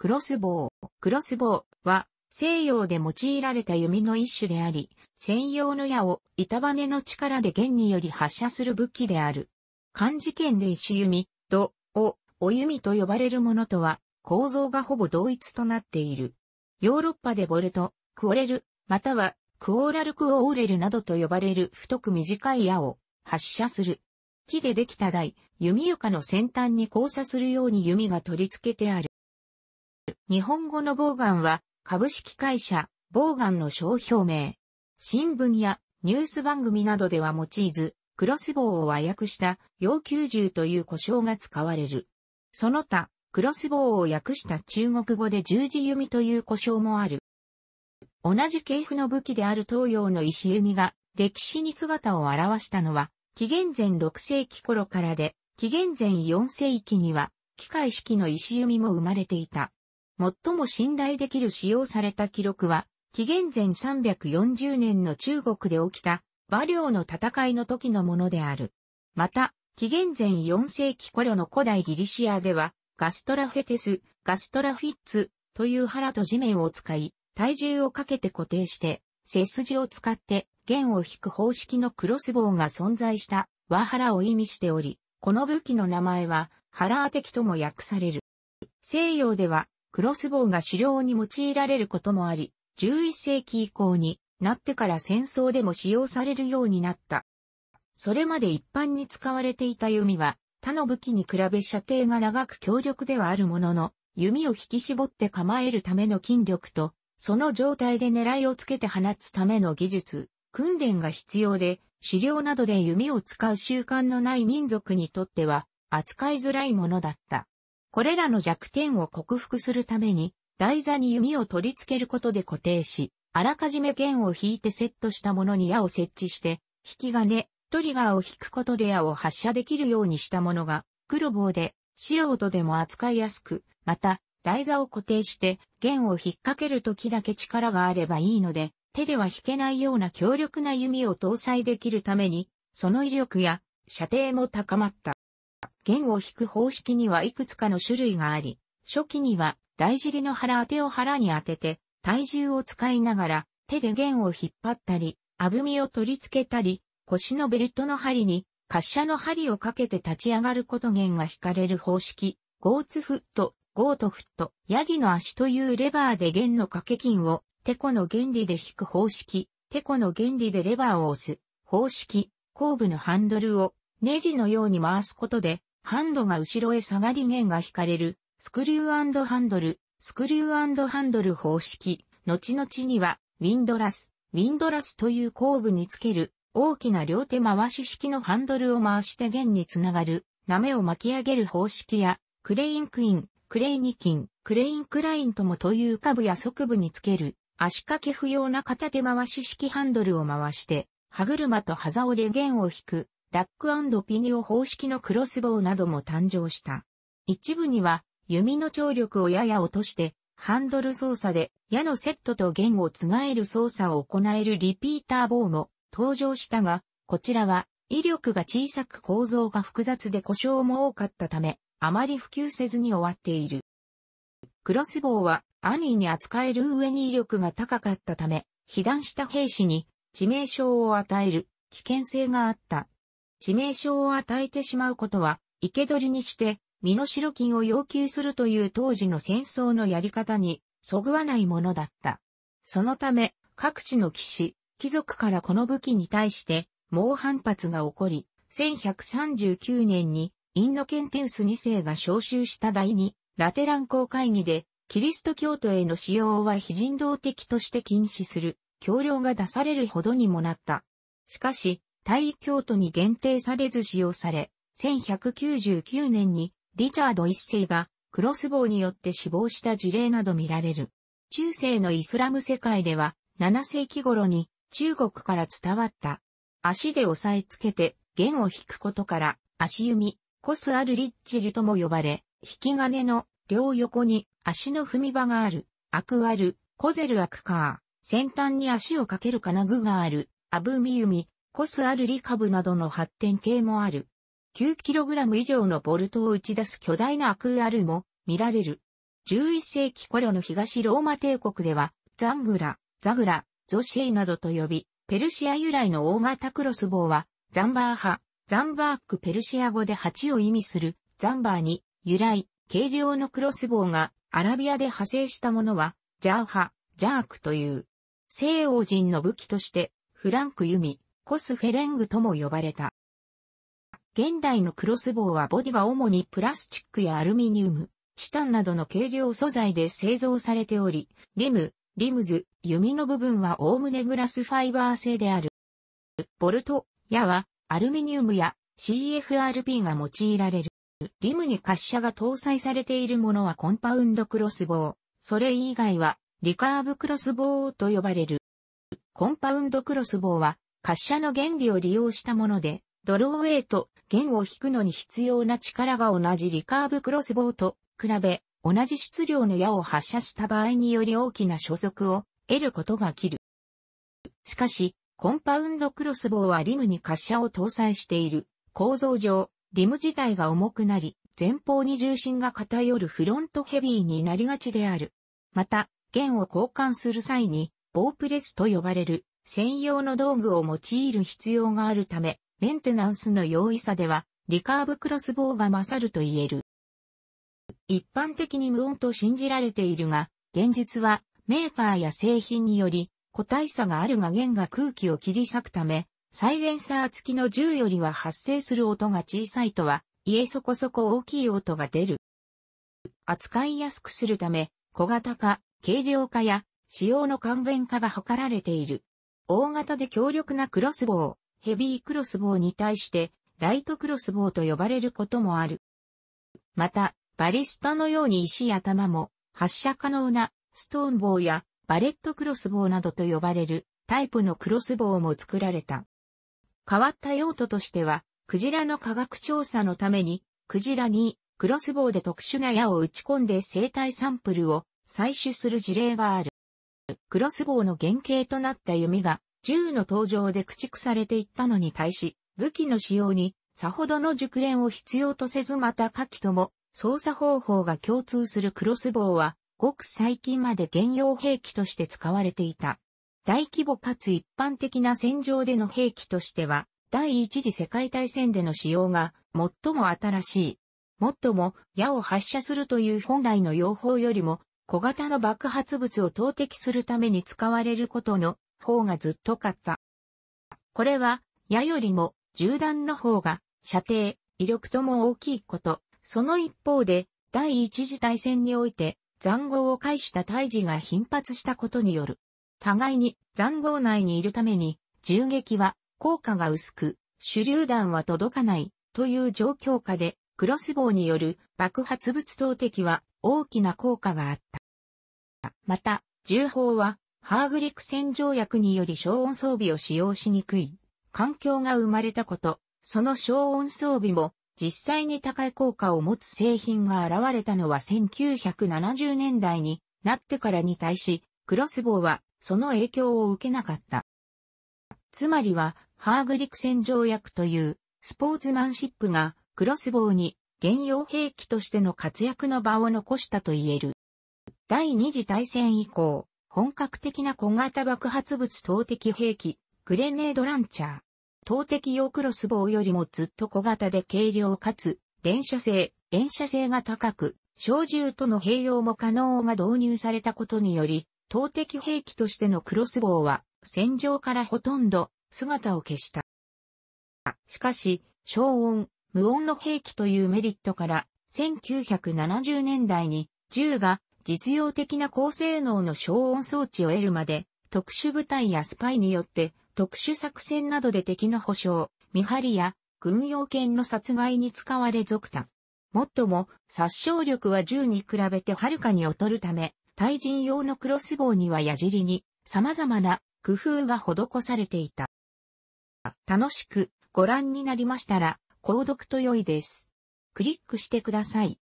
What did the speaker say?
クロスボウ。クロスボウは西洋で用いられた弓の一種であり、専用の矢を板羽の力で弦により発射する武器である。漢字圏で石弓、土、を、お弓と呼ばれるものとは構造がほぼ同一となっている。ヨーロッパでボルト、クオレル、またはクオーラルクオーレルなどと呼ばれる太く短い矢を発射する。木でできた台、弓床の先端に交差するように弓が取り付けてある。日本語のボーガンは株式会社ボーガンの商標名。新聞やニュース番組などでは用いず、クロスボウを和訳した要求銃という呼称が使われる。その他、クロスボウを訳した中国語で十字弓という呼称もある。同じ系譜の武器である東洋の石弓が歴史に姿を現したのは、紀元前6世紀頃からで、紀元前4世紀には、機械式の石弓も生まれていた。最も信頼できる使用された記録は、紀元前340年の中国で起きた馬領の戦いの時のものである。また、紀元前4世紀頃の古代ギリシアでは、ガストラフェテス、ガストラフィッツという腹と地面を使い、体重をかけて固定して、背筋を使って弦を引く方式のクロスボウが存在した和腹を意味しており、この武器の名前は、ハラー敵とも訳される。西洋では、クロスボウが狩猟に用いられることもあり、11世紀以降になってから戦争でも使用されるようになった。それまで一般に使われていた弓は、他の武器に比べ射程が長く強力ではあるものの、弓を引き絞って構えるための筋力と、その状態で狙いをつけて放つための技術、訓練が必要で、狩猟などで弓を使う習慣のない民族にとっては、扱いづらいものだった。これらの弱点を克服するために、台座に弓を取り付けることで固定し、あらかじめ弦を引いてセットしたものに矢を設置して、引き金、トリガーを引くことで矢を発射できるようにしたものが、黒棒で、素人でも扱いやすく、また、台座を固定して、弦を引っ掛ける時だけ力があればいいので、手では引けないような強力な弓を搭載できるために、その威力や射程も高まった。弦を弾く方式にはいくつかの種類があり、初期には大尻の腹当てを腹に当てて、体重を使いながら手で弦を引っ張ったり、あぶみを取り付けたり、腰のベルトの針に滑車の針をかけて立ち上がること弦が引かれる方式、ゴーツフット、ゴートフット、ヤギの足というレバーで弦の掛け金をテコの原理で引く方式、テコの原理でレバーを押す方式、後部のハンドルをネジのように回すことでハンドが後ろへ下がり弦が引かれる、スクリューハンドル、スクリューハンドル方式、後々には、ウィンドラス、ウィンドラスという後部につける、大きな両手回し式のハンドルを回して弦につながる、なめを巻き上げる方式や、クレインクイン、クレイニキン、クレインクラインともという下部や側部につける、足掛け不要な片手回し式ハンドルを回して、歯車と歯竿で弦を引く、ラックピニオ方式のクロスボウなども誕生した。一部には、弓の張力をやや落として、ハンドル操作で矢のセットと弦をつがえる操作を行えるリピーター棒も登場したが、こちらは威力が小さく構造が複雑で故障も多かったため、あまり普及せずに終わっている。クロスボウは兄に扱える上に威力が高かったため、被弾した兵士に致命傷を与える危険性があった致命傷を与えてしまうことは、生け捕りにして、身代金を要求するという当時の戦争のやり方に、そぐわないものだった。そのため、各地の騎士、貴族からこの武器に対して、猛反発が起こり、1139年に、インノケンテウス2世が召集した第2、ラテラン公会議で、キリスト教徒への使用は非人道的として禁止する、教令が出されるほどにもなった。しかし、大対教徒に限定されず使用され、1199年にリチャード一世がクロスボウによって死亡した事例など見られる。中世のイスラム世界では7世紀頃に中国から伝わった足で押さえつけて弦を引くことから足弓、コスアルリッチルとも呼ばれ、引き金の両横に足の踏み場がある、アクアル、コゼルアクカー、先端に足をかける金具がある、アブミユミ、コスアルリカブなどの発展系もある。9kg 以上のボルトを打ち出す巨大なアクーアルも見られる。11世紀頃の東ローマ帝国では、ザングラ、ザグラ、ゾシェイなどと呼び、ペルシア由来の大型クロス棒は、ザンバー派、ザンバークペルシア語で8を意味する、ザンバーに、由来、軽量のクロス棒が、アラビアで派生したものは、ジャー派、ジャークという、西欧人の武器として、フランク弓、コスフェレングとも呼ばれた。現代のクロスボウはボディが主にプラスチックやアルミニウム、チタンなどの軽量素材で製造されており、リム、リムズ、弓の部分はおおむねグラスファイバー製である。ボルト、矢はアルミニウムや CFRP が用いられる。リムに滑車が搭載されているものはコンパウンドクロスボウ。それ以外はリカーブクロスボウと呼ばれる。コンパウンドクロスボウは滑車の原理を利用したもので、ドローウェイと弦を引くのに必要な力が同じリカーブクロスボウと比べ、同じ質量の矢を発射した場合により大きな初速を得ることが切る。しかし、コンパウンドクロスボウはリムに滑車を搭載している構造上、リム自体が重くなり、前方に重心が偏るフロントヘビーになりがちである。また、弦を交換する際に、ボープレスと呼ばれる専用の道具を用いる必要があるため、メンテナンスの容易さでは、リカーブクロスボウが勝ると言える。一般的に無音と信じられているが、現実はメーカーや製品により個体差があるが弦が空気を切り裂くため、サイレンサー付きの銃よりは発生する音が小さいとは、いえそこそこ大きい音が出る。扱いやすくするため、小型化、軽量化や使用の簡便化が図られている。大型で強力なクロスボウ、ヘビークロスボウに対して、ライトクロスボウと呼ばれることもある。また、バリスタのように石や弾も発射可能なストーンボウやバレットクロスボウなどと呼ばれるタイプのクロスボウも作られた。変わった用途としては、クジラの科学調査のために、クジラにクロスボウで特殊な矢を打ち込んで生体サンプルを採取する事例がある。クロスボウの原型となった弓が、銃の登場で駆逐されていったのに対し、武器の使用に、さほどの熟練を必要とせずまた下記とも、操作方法が共通するクロスボウは、ごく最近まで現用兵器として使われていた。大規模かつ一般的な戦場での兵器としては、第一次世界大戦での使用が最も新しい。もっとも矢を発射するという本来の用法よりも小型の爆発物を投擲するために使われることの方がずっとかった。これは、矢よりも銃弾の方が射程、威力とも大きいこと。その一方で、第一次大戦において、残壕を介した退治が頻発したことによる。互いに残壕内にいるために、銃撃は効果が薄く、手榴弾は届かないという状況下で、クロスボウによる爆発物投擲は大きな効果があった。また、重砲は、ハーグリク戦条約により消音装備を使用しにくい、環境が生まれたこと、その消音装備も、実際に高い効果を持つ製品が現れたのは1970年代になってからに対し、クロスボウはその影響を受けなかった。つまりは、ハーグリク戦条約というスポーツマンシップがクロスボウに現用兵器としての活躍の場を残したと言える。第二次大戦以降、本格的な小型爆発物投擲兵器、グレネードランチャー。投擲用クロスボウよりもずっと小型で軽量かつ、連射性、連射性が高く、小銃との併用も可能が導入されたことにより、投擲兵器としてのクロスボウは、戦場からほとんど姿を消した。しかし、消音、無音の兵器というメリットから、1970年代に銃が実用的な高性能の消音装置を得るまで、特殊部隊やスパイによって特殊作戦などで敵の保障、見張りや軍用犬の殺害に使われ続多。もっとも、殺傷力は銃に比べてはるかに劣るため、対人用のクロスボウには矢尻に様々な工夫が施されていた。楽しくご覧になりましたら、購読と良いです。クリックしてください。